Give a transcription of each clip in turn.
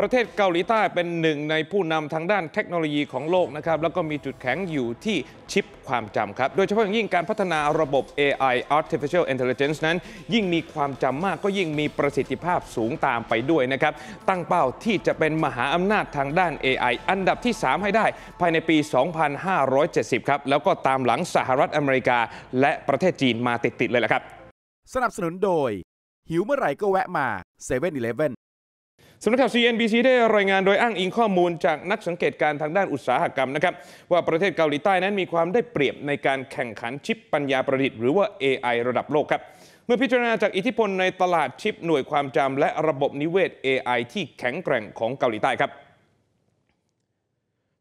ประเทศเกาหลีใต้เป็นหนึ่งในผู้นำทางด้านเทคโนโลยีของโลกนะครับแล้วก็มีจุดแข็งอยู่ที่ชิปความจำครับ โดยเฉพาะอย่างยิ่งการพัฒนาระบบ AI artificial intelligence นั้น ยิ่งมีความจำมากก็ยิ่งมีประสิทธิภาพสูงตามไปด้วยนะครับ ตั้งเป้าที่จะเป็นมหาอำนาจทางด้าน AI อันดับที่ 3 ให้ได้ ภายในปี 2570 ครับ แล้วก็ตามหลังสหรัฐอเมริกา และประเทศจีนมาติด ๆ เลยละครับสนับสนุนโดย หิวเมื่อไหร่ก็แวะมา7 e เ e ่ e อสำนักข่าว CNBC ได้รายงานโดยอ้างอิงข้อมูลจากนักสังเกตการทางด้านอุตสาหกรรมนะครับว่าประเทศเกาหลีใต้นั้นมีความได้เปรียบในการแข่งขันชิปปัญญาประดิษฐ์หรือว่า AI ระดับโลกครับเมื่อพิจารณาจากอิทธิพลในตลาดชิปหน่วยความจำและระบบนิเวศ AI ที่แข็งแกร่งของเกาหลีใต้ครับ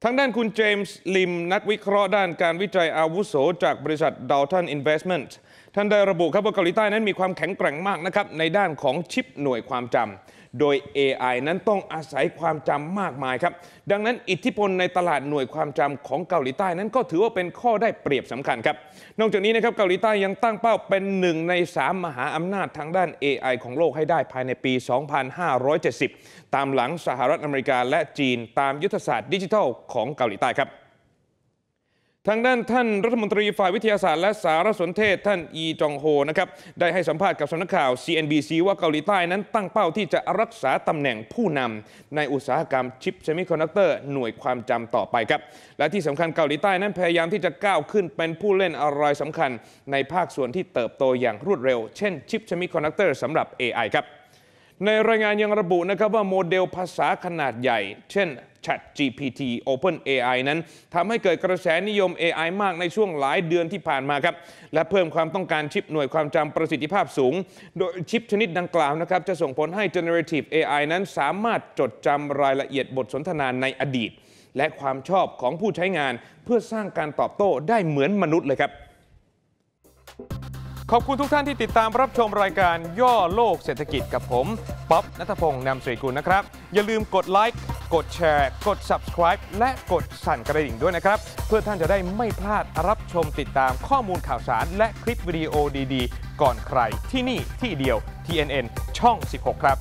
ทางด้านคุณเจมส์ลิมนักวิเคราะห์ด้านการวิจัยอาวุโสจากบริษัท Dalton Investment ท่านได้ระบุครับว่าเกาหลีใต้นั้นมีความแข็งแกร่งมากนะครับในด้านของชิปหน่วยความจำโดย AI นั้นต้องอาศัยความจำมากมายครับดังนั้นอิทธิพลในตลาดหน่วยความจำของเกาหลีใต้นั้นก็ถือว่าเป็นข้อได้เปรียบสำคัญครับนอกจากนี้นะครับเกาหลีใต้ยังตั้งเป้าเป็นหนึ่งใน3 มหาอำนาจทางด้าน AI ของโลกให้ได้ภายในปี 2570 ตามหลังสหรัฐอเมริกาและจีนตามยุทธศาสตร์ดิจิทัลของเกาหลีใต้ครับทางด้านท่านรัฐมนตรีฝ่ายวิทยาศาสตร์และสารสนเทศท่านอีจองโฮนะครับได้ให้สัมภาษณ์กับสำนักข่าว CNBC ว่าเกาหลีใต้นั้นตั้งเป้าที่จะรักษาตำแหน่งผู้นำ ในอุตสาหกรรมชิปเซมิคอนดักเตอร์หน่วยความจำต่อไปครับและที่สำคัญเกาหลีใต้นั้นพยายามที่จะก้าวขึ้นเป็นผู้เล่นอะไรสำคัญในภาคส่วนที่เติบโตอย่างรวดเร็วเช่นชิปเซมิคอนดักเตอร์สำหรับ AI ครับในรายงานยังระบุนะครับว่าโมเดลภาษาขนาดใหญ่ เช่น Chat GPT Open AI นั้นทำให้เกิดกระแสนิยม AI มากในช่วงหลายเดือนที่ผ่านมาครับและเพิ่มความต้องการชิปหน่วยความจำประสิทธิภาพสูง โดยชิปชนิดดังกล่าวนะครับจะส่งผลให้ Generative AI นั้นสามารถจดจำรายละเอียดบทสนทนานในอดีต และความชอบของผู้ใช้งาน เพื่อสร้างการตอบโต้ได้เหมือนมนุษย์เลยครับขอบคุณทุกท่านที่ติดตามรับชมรายการย่อโลกเศรษฐกิจกับผม ป๊อบนัทพงศ์นำสุริกุลนะครับ อย่าลืมกดไลค์กดแชร์ กด subscribe และกดสั่นกระดิ่งด้วยนะครับ เพื่อท่านจะได้ไม่พลาดรับชมติดตามข้อมูลข่าวสาร และคลิปวิดีโอดีๆ ก่อนใครที่นี่ที่เดียว TNN ช่อง 16 ครับ